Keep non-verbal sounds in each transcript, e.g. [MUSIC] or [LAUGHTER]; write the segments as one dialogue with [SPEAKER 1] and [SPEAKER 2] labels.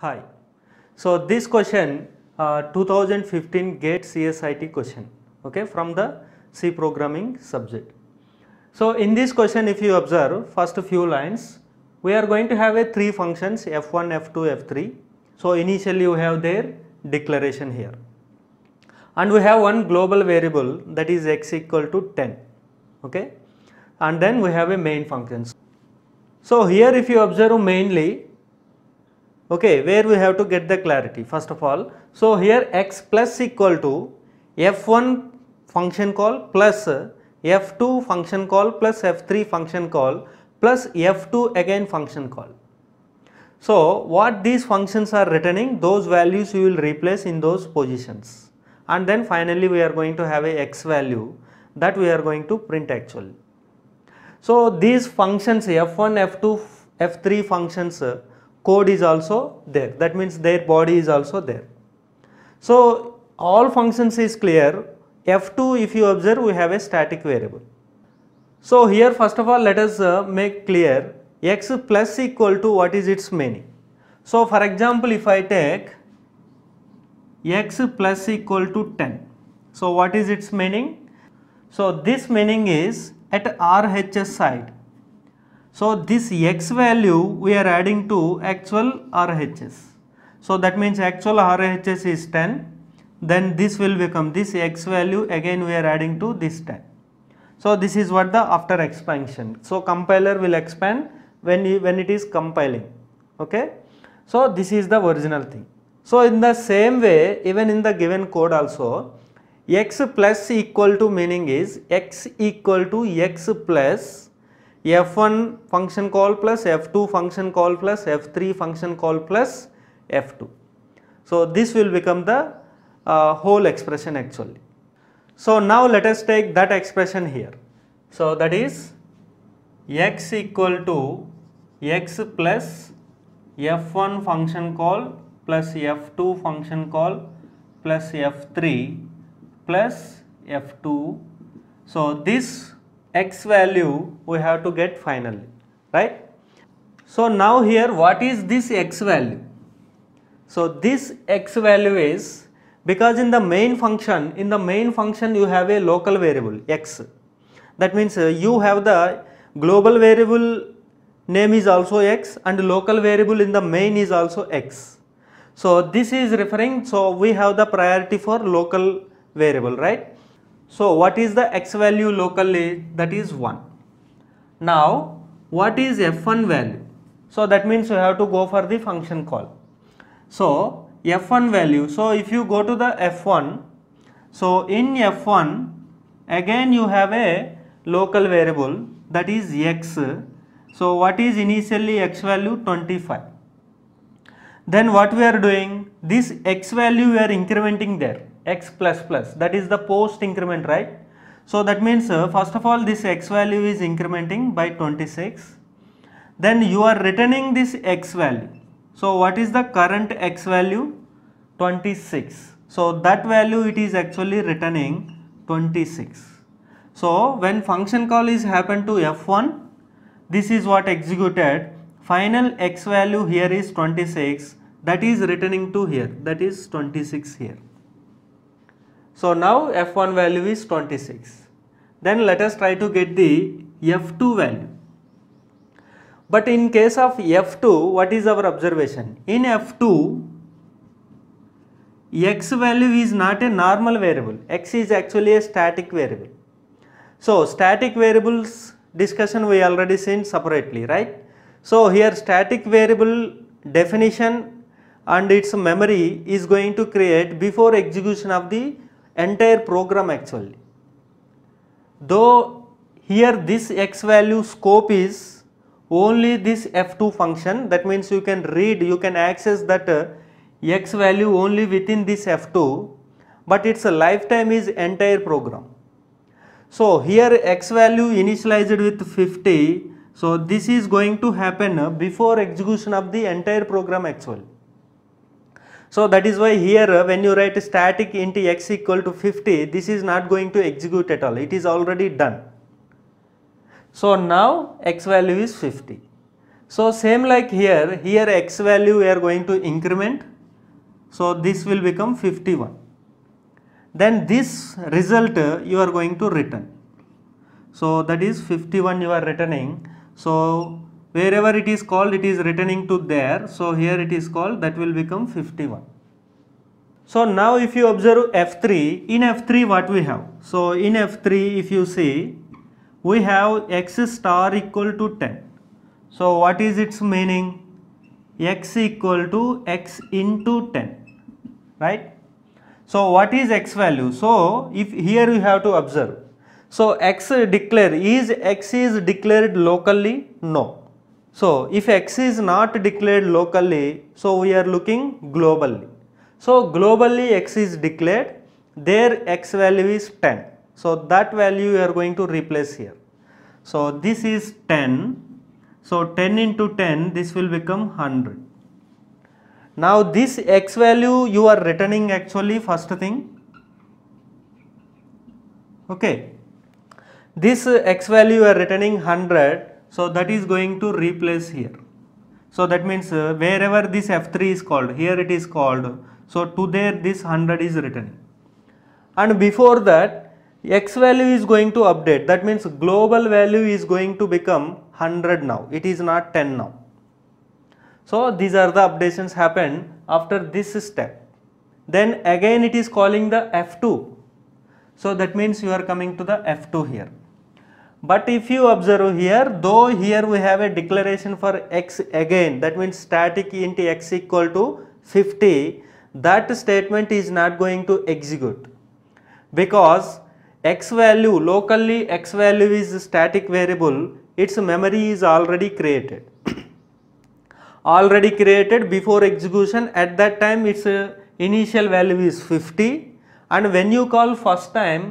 [SPEAKER 1] Hi. So this question uh, 2015 GATE CSIT question okay from the C programming subject. So in this question if you observe first few lines we are going to have a three functions f1, f2, f3. So initially you have their declaration here and we have one global variable that is x equal to 10 okay and then we have a main function. So here if you observe mainly okay where we have to get the clarity first of all so here x plus equal to f1 function call plus f2 function call plus f3 function call plus f2 again function call so what these functions are returning those values you will replace in those positions and then finally we are going to have a x value that we are going to print actually so these functions f1 f2 f3 functions code is also there that means their body is also there so all functions is clear f2 if you observe we have a static variable so here first of all let us uh, make clear x plus equal to what is its meaning so for example if i take x plus equal to 10 so what is its meaning so this meaning is at RHS side so this x value we are adding to actual RHS. So that means actual RHS is 10 then this will become this x value again we are adding to this 10. So this is what the after expansion. So compiler will expand when, when it is compiling okay. So this is the original thing. So in the same way even in the given code also x plus equal to meaning is x equal to x plus f1 function call plus f2 function call plus f3 function call plus f2. So, this will become the uh, whole expression actually. So, now let us take that expression here. So, that is x equal to x plus f1 function call plus f2 function call plus f3 plus f2. So, this x value we have to get finally right so now here what is this x value so this x value is because in the main function in the main function you have a local variable x that means uh, you have the global variable name is also x and local variable in the main is also x so this is referring so we have the priority for local variable right so what is the x value locally? That is 1. Now what is f1 value? So that means you have to go for the function call. So f1 value. So if you go to the f1, so in f1 again you have a local variable that is x. So what is initially x value 25. Then what we are doing? This x value we are incrementing there x plus plus that is the post increment right so that means uh, first of all this x value is incrementing by 26 then you are returning this x value so what is the current x value 26 so that value it is actually returning 26 so when function call is happened to f1 this is what executed final x value here is 26 that is returning to here that is 26 here so now F1 value is 26. Then let us try to get the F2 value. But in case of F2, what is our observation? In F2, x value is not a normal variable. x is actually a static variable. So static variables discussion we already seen separately, right? So here static variable definition and its memory is going to create before execution of the entire program actually. Though here this x value scope is only this f2 function that means you can read you can access that uh, x value only within this f2 but its lifetime is entire program. So here x value initialized with 50 so this is going to happen before execution of the entire program actually. So that is why here uh, when you write static int x equal to 50, this is not going to execute at all. It is already done. So now x value is 50. So same like here, here x value we are going to increment. So this will become 51. Then this result uh, you are going to return. So that is 51 you are returning. So wherever it is called it is returning to there so here it is called that will become 51 so now if you observe f3 in f3 what we have so in f3 if you see we have x star equal to 10 so what is its meaning x equal to x into 10 right so what is x value so if here you have to observe so x declare is x is declared locally no so if x is not declared locally, so we are looking globally. So globally x is declared, there x value is 10. So that value you are going to replace here. So this is 10. So 10 into 10, this will become 100. Now this x value you are returning actually first thing. Okay. This x value you are returning 100 so that is going to replace here. So that means uh, wherever this F3 is called, here it is called. So to there this 100 is written. And before that x value is going to update. That means global value is going to become 100 now. It is not 10 now. So these are the updations happen after this step. Then again it is calling the F2. So that means you are coming to the F2 here. But if you observe here, though here we have a declaration for x again, that means static int x equal to 50, that statement is not going to execute because x value, locally x value is static variable, its memory is already created. [COUGHS] already created before execution, at that time its uh, initial value is 50 and when you call first time,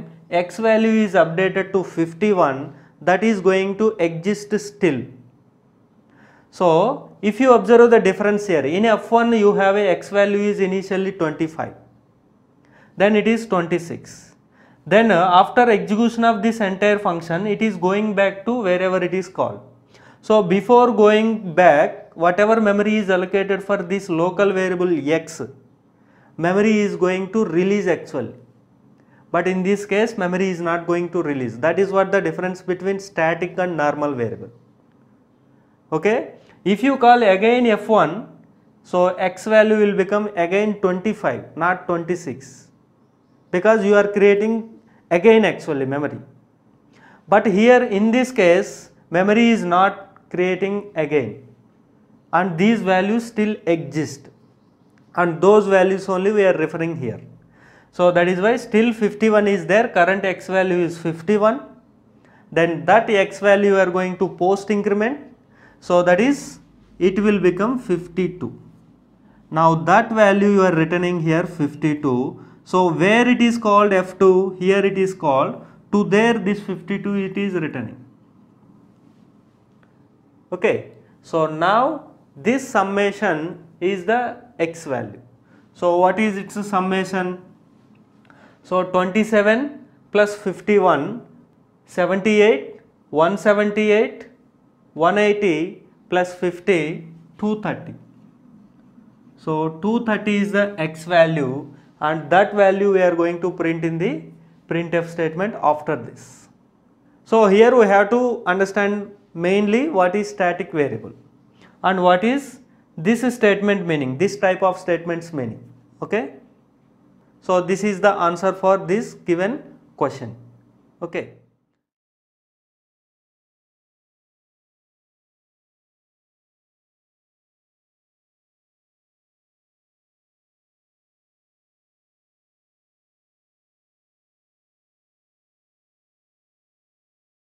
[SPEAKER 1] x value is updated to 51 that is going to exist still. So, if you observe the difference here, in F1 you have a x value is initially 25, then it is 26. Then uh, after execution of this entire function, it is going back to wherever it is called. So, before going back, whatever memory is allocated for this local variable x, memory is going to release actually but in this case memory is not going to release that is what the difference between static and normal variable okay if you call again f1 so x value will become again 25 not 26 because you are creating again actually memory but here in this case memory is not creating again and these values still exist and those values only we are referring here so, that is why still 51 is there current x value is 51 then that x value you are going to post increment. So, that is it will become 52. Now, that value you are returning here 52. So, where it is called F2 here it is called to there this 52 it is returning. Okay. So, now this summation is the x value. So, what is its summation? So 27 plus 51, 78, 178, 180 plus 50, 230. So 230 is the x value and that value we are going to print in the printf statement after this. So here we have to understand mainly what is static variable and what is this statement meaning, this type of statements meaning. Okay. So, this is the answer for this given question. Okay.